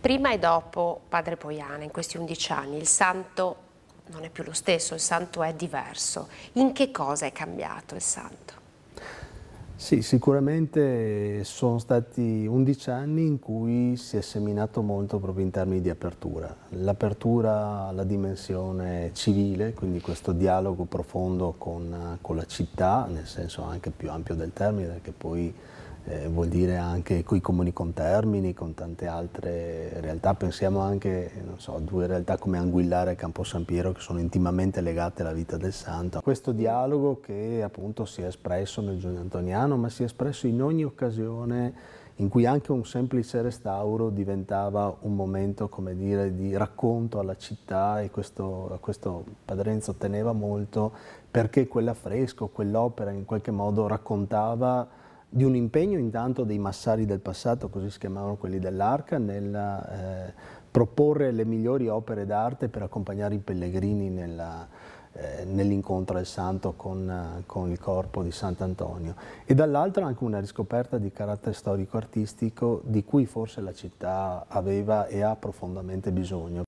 Prima e dopo Padre Poiana, in questi 11 anni, il santo non è più lo stesso, il santo è diverso. In che cosa è cambiato il santo? Sì, sicuramente sono stati 11 anni in cui si è seminato molto proprio in termini di apertura. L'apertura alla dimensione civile, quindi questo dialogo profondo con, con, la città, nel senso anche più ampio del termine, perché poi eh, vuol dire anche coi comuni con termini, con tante altre realtà. Pensiamo anche so, a due realtà come Anguillare e Campo San Piero che sono intimamente legate alla vita del santo. Questo dialogo che appunto si è espresso nel Giugno Antoniano, ma si è espresso in ogni occasione in cui anche un semplice restauro diventava un momento, come dire, di racconto alla città e questo, a questo Padrenzo teneva molto perché quell'affresco, quell'opera in qualche modo raccontava di un impegno intanto dei massari del passato, così si chiamavano quelli dell'arca, nel eh, proporre le migliori opere d'arte per accompagnare i pellegrini nella, eh, nell'incontro al santo con, eh, con, il corpo di Sant'Antonio e dall'altro anche una riscoperta di carattere storico-artistico di cui forse la città aveva e ha profondamente bisogno.